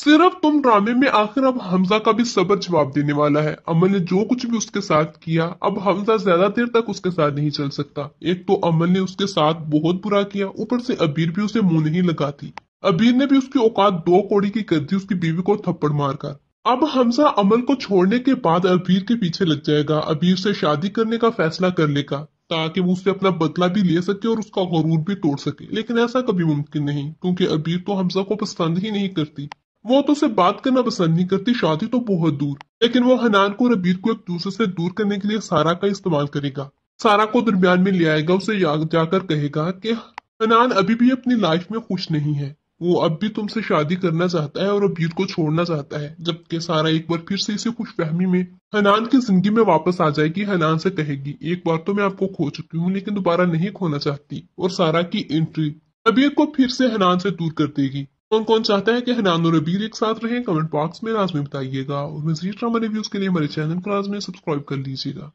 सिर्फ तुम ड्रामे में आखिर अब हमजा का भी सबर जवाब देने वाला है अमल ने जो कुछ भी उसके साथ किया अब हमजा ज्यादा देर तक उसके साथ नहीं चल सकता एक तो अमल ने उसके साथ बहुत बुरा किया ऊपर से अबीर भी उसे मुंह नहीं लगाती अबीर ने भी उसकी औकात दो कोड़ी की कर दी उसकी बीवी को थप्पड़ मारकर अब हमजा अमल को छोड़ने के बाद अबीर के पीछे लग जाएगा अबीर से शादी करने का फैसला कर लेगा ताकि वो उससे अपना बदला भी ले सके और उसका गरूर भी तोड़ सके लेकिन ऐसा कभी मुमकिन नहीं क्योंकि अबीर तो हमजा को पसंद ही नहीं करती वो तो उसे बात करना पसंद नहीं करती शादी तो बहुत दूर लेकिन वो हनान को रबीर को एक दूसरे से दूर करने के लिए सारा का इस्तेमाल करेगा सारा को दरमियान में ले आएगा उसे जाकर कहेगा कि हनान अभी भी अपनी लाइफ में खुश नहीं है वो अब भी तुमसे शादी करना चाहता है और अबीर को छोड़ना चाहता है जबकि सारा एक बार फिर से इसी खुशफहमी में हनान की जिंदगी में वापस आ जाएगी हनान से कहेगी एक बार तो मैं आपको खो चुकी हूँ लेकिन दोबारा नहीं खोना चाहती और सारा की एंट्री अबीर को फिर से हनान से दूर कर देगी कौन कौन चाहता है कि हनान और नबीर एक साथ रहें कमेंट बॉक्स में लाजमी बताइएगा और मजीद ड्रामा रिव्यूज के लिए हमारे चैनल को लाजमी सब्सक्राइब कर लीजिएगा